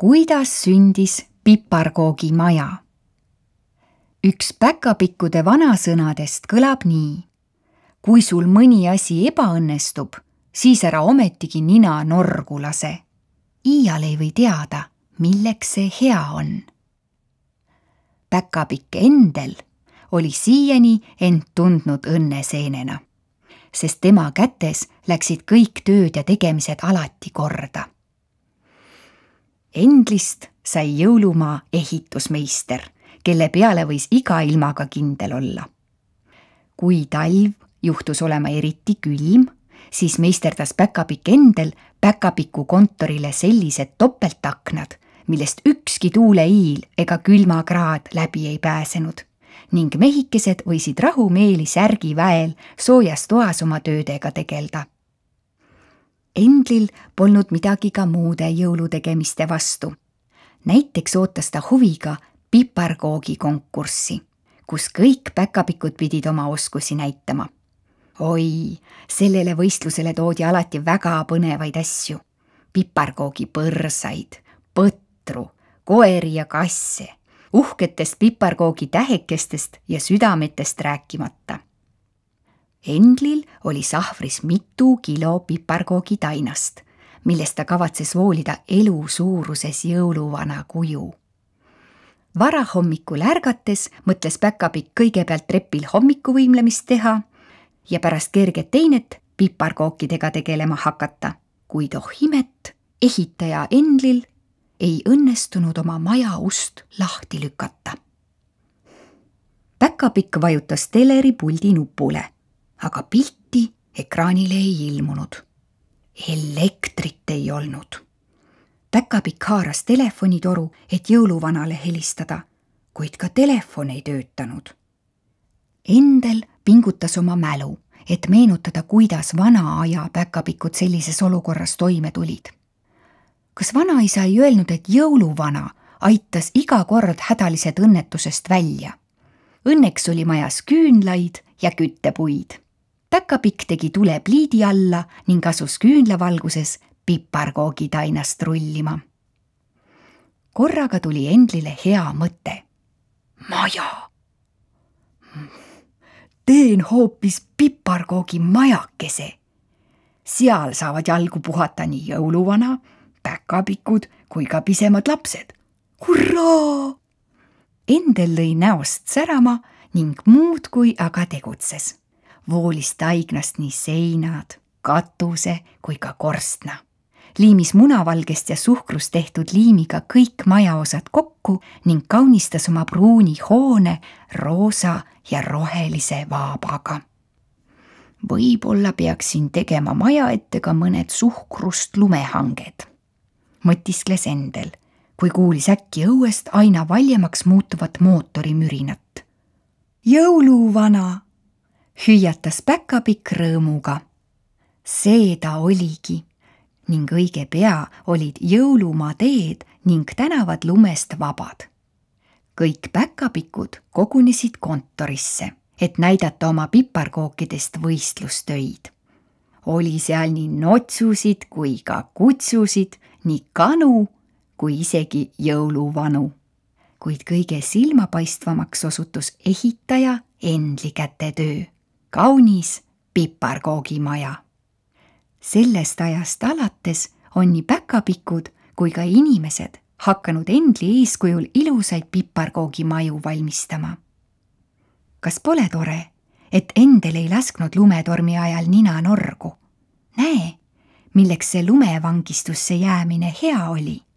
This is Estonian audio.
kuidas sündis piparkoogimaja? üks päkapikkude vanasõnadest kõlab nii. kui sul mõni asi ebaõnnestub, siis ära ometigi nina norgu lase. iial ei või teada, milleks see hea on. päkapikk Endel oli siiani end tundnud õnneseenena, sest tema kätes läksid kõik tööd ja tegemised alati korda Endlist sai jõulumaa ehitusmeister, kelle peale võis iga ilmaga kindel olla. kui talv juhtus olema eriti külm, siis meisterdas Päkapikk Endel Päkapiku kontorile sellised topeltaknad, millest ükski tuuleiil ega külmakraad läbi ei pääsenud ning mehikesed võisid rahumeeli särgiväel soojas toas oma töödega tegeleda Endlil polnud midagi ka muude jõulutegemiste vastu. näiteks ootas ta huviga piparkoogikonkurssi, kus kõik päkapikud pidid oma oskusi näitama. oi, sellele võistlusele toodi alati väga põnevaid asju. piparkoogipõrsaid, põtru, koeri ja kasse, uhketest piparkoogitähekestest ja südametest rääkimata Endlil oli sahvris mitu kilo piparkoogitainast, millest ta kavatses voolida elu suuruses jõuluvana kuju. varahommikul ärgates mõtles Päkapikk kõigepealt trepil hommikuvõimlemist teha ja pärast kerget teinet piparkookidega tegelema hakata, kuid oh imet, ehitaja Endlil ei õnnestunud oma maja ust lahti lükata. päkapikk vajutas teleri puldi nupule aga pilti ekraanile ei ilmunud. elektrit ei olnud. päkapikk haaras telefonitoru, et jõuluvanale helistada, kuid ka telefon ei töötanud. Endel pingutas oma mälu, et meenutada, kuidas vana aja päkapikud sellises olukorras toime tulid. kas vanaisa ei öelnud, et jõuluvana aitas iga kord hädalised õnnetusest välja? Õnneks oli majas küünlaid ja küttepuid päkapikk tegi tule pliidi alla ning asus küünlavalguses piparkoogitainast rullima. korraga tuli Endlile hea mõte. maja. teen hoopis piparkoogimajakese. seal saavad jalgu puhata nii jõuluvana, päkapikud kui ka pisemad lapsed. hurraa! Endel lõi näost särama ning muudkui aga tegutses voolis taignast nii seinad, katuse kui ka korstna. liimis munavalgest ja suhkrust tehtud liimiga kõik majaosad kokku ning kaunistas oma pruuni hoone roosa ja rohelise vaabaga võib-olla peaksin tegema maja ette ka mõned suhkrust lumehanged, mõtiskles Endel, kui kuulis äkki õuest aina valjemaks muutuvat mootori mürinat. jõuluvana, hüüatas Päkapikk rõõmuga. see ta oligi ning õige pea olid jõulumaa teed ning tänavad lumest vabad. kõik päkapikud kogunesid kontorisse, et näidata oma piparkookidest võistlustöid. oli seal nii notsusid kui ka kutsusid, nii kanu kui isegi jõuluvanu. kuid kõige silmapaistvamaks osutus ehitaja Endli kätetöö kaunis piparkoogimaja. sellest ajast alates on nii päkapikud kui ka inimesed hakanud Endli eeskujul ilusaid piparkoogimaju valmistama. kas pole tore, et Endel ei lasknud lumetormi ajal nina norgu? näe, milleks see lumevangistusse jäämine hea oli